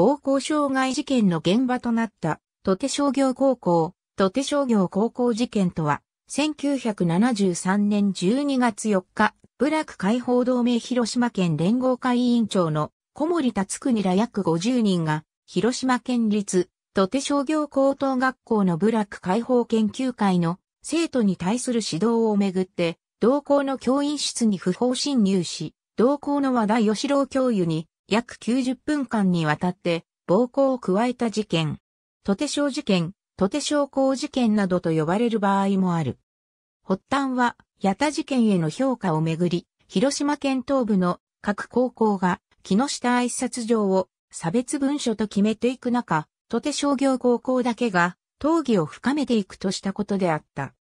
暴行傷害事件の現場となった、土手商業高校、土手商業高校事件とは、1973年12月4日、部落解放同盟広島県連合会委員長の小森達国ら約50人が、広島県立土手商業高等学校の部落解放研究会の生徒に対する指導をめぐって、同校の教員室に不法侵入し、同校の和田義郎教諭に約90分間にわたって暴行を加えた事件、とて小事件、とて小公事件などと呼ばれる場合もある。発端は、八田事件への評価をめぐり、広島県東部の各高校が木下挨拶状を差別文書と決めていく中、とて商業高校だけが討議を深めていくとしたことであった。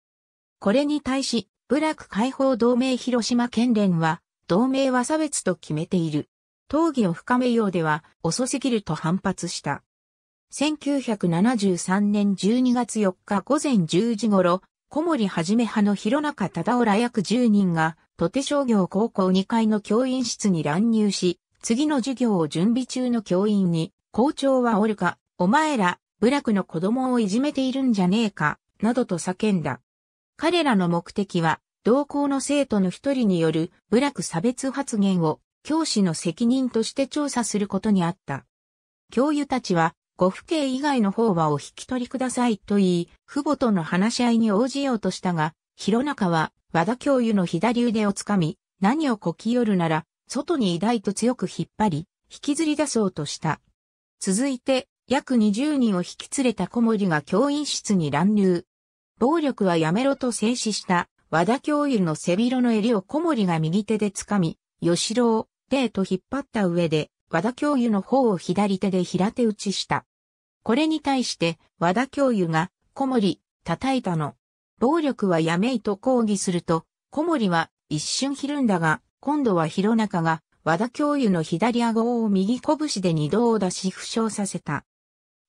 これに対し、部落解放同盟広島県連は、同盟は差別と決めている。討議を深めようでは遅すぎると反発した。1973年12月4日午前10時頃、小森はじめ派の広中忠夫ら約10人が、土手商業高校2階の教員室に乱入し、次の授業を準備中の教員に、校長はおるか、お前ら、部落の子供をいじめているんじゃねえか、などと叫んだ。彼らの目的は、同校の生徒の一人による部落差別発言を教師の責任として調査することにあった。教諭たちは、ご父兄以外の方はお引き取りくださいと言い、父母との話し合いに応じようとしたが、弘中は和田教諭の左腕をつかみ、何をこきよるなら、外に抱いと強く引っ張り、引きずり出そうとした。続いて、約20人を引き連れた小森が教員室に乱入。暴力はやめろと制止した和田教諭の背広の襟を小森が右手でつかみ、吉郎、手へと引っ張った上で、和田教諭の方を左手で平手打ちした。これに対して、和田教諭が、小森、叩いたの。暴力はやめいと抗議すると、小森は一瞬ひるんだが、今度は弘中が、和田教諭の左顎を右拳で二度を出し負傷させた。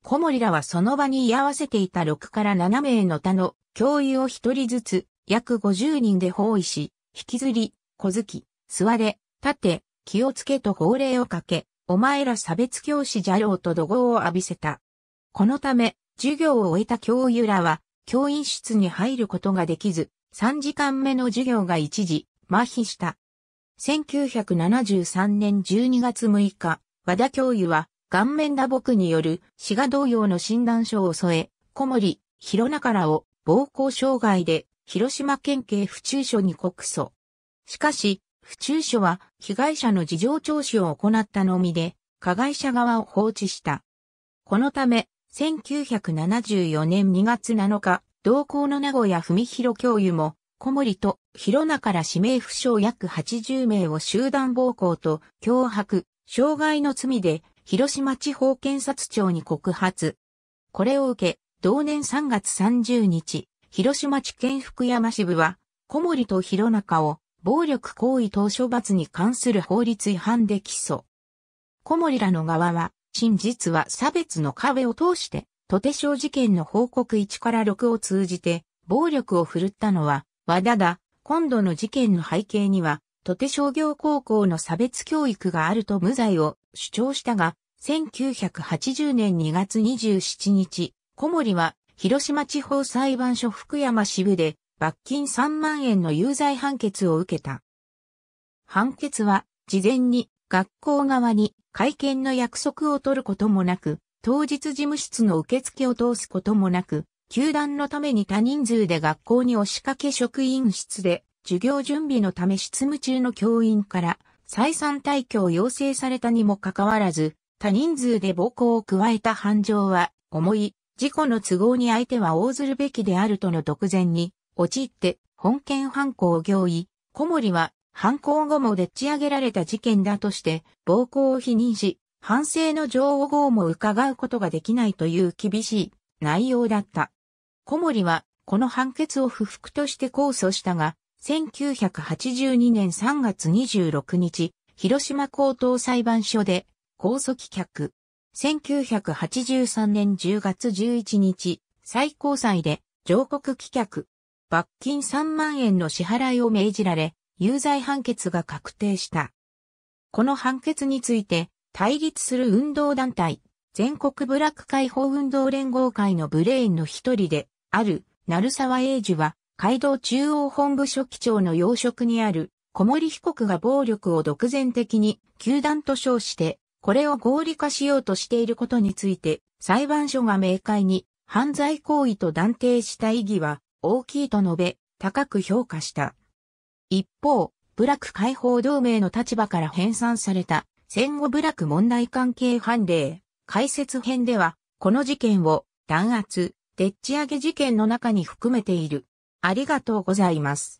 小森らはその場に居合わせていた6から7名の他の教諭を一人ずつ約50人で包囲し、引きずり、小突き、座れ、立て、気をつけと号令をかけ、お前ら差別教師じゃろうと怒号を浴びせた。このため、授業を終えた教諭らは、教員室に入ることができず、3時間目の授業が一時、麻痺した。1973年12月6日、和田教諭は、顔面打撲による、死が同様の診断書を添え、小森、広中らを、暴行傷害で、広島県警府中署に告訴。しかし、不中署は被害者の事情聴取を行ったのみで、加害者側を放置した。このため、1974年2月7日、同校の名古屋文弘教諭も、小森と広中ら指名不詳約80名を集団暴行と脅迫、傷害の罪で広島地方検察庁に告発。これを受け、同年3月30日、広島地検福山支部は、小森と広中を暴力行為等処罰に関する法律違反で起訴。小森らの側は、真実は差別の壁を通して、土手小事件の報告1から6を通じて、暴力を振るったのは、和田だ、今度の事件の背景には、土手商業高校の差別教育があると無罪を主張したが、1980年2月27日、小森は、広島地方裁判所福山支部で、罰金3万円の有罪判決を受けた。判決は、事前に学校側に会見の約束を取ることもなく、当日事務室の受付を通すこともなく、球団のために多人数で学校に押しかけ職員室で、授業準備のため執務中の教員から、再三退去を要請されたにもかかわらず、多人数で暴行を加えた犯情は、重い、事故の都合に相手は応ずるべきであるとの独善に、陥って本件犯行を行為、小森は犯行後もでっち上げられた事件だとして暴行を否認し、反省の情報も伺うことができないという厳しい内容だった。小森はこの判決を不服として控訴したが、1982年3月26日、広島高等裁判所で控訴棄却。1983年10月11日、最高裁で上告棄却。罰金3万円の支払いを命じられ、有罪判決が確定した。この判決について、対立する運動団体、全国ブラック解放運動連合会のブレインの一人で、ある、鳴沢英二は、街道中央本部書記長の要職にある、小森被告が暴力を独善的に、球団と称して、これを合理化しようとしていることについて、裁判所が明快に、犯罪行為と断定した意義は、大きいと述べ、高く評価した。一方、部落解放同盟の立場から編纂された戦後部落問題関係判例解説編では、この事件を弾圧、でっち上げ事件の中に含めている。ありがとうございます。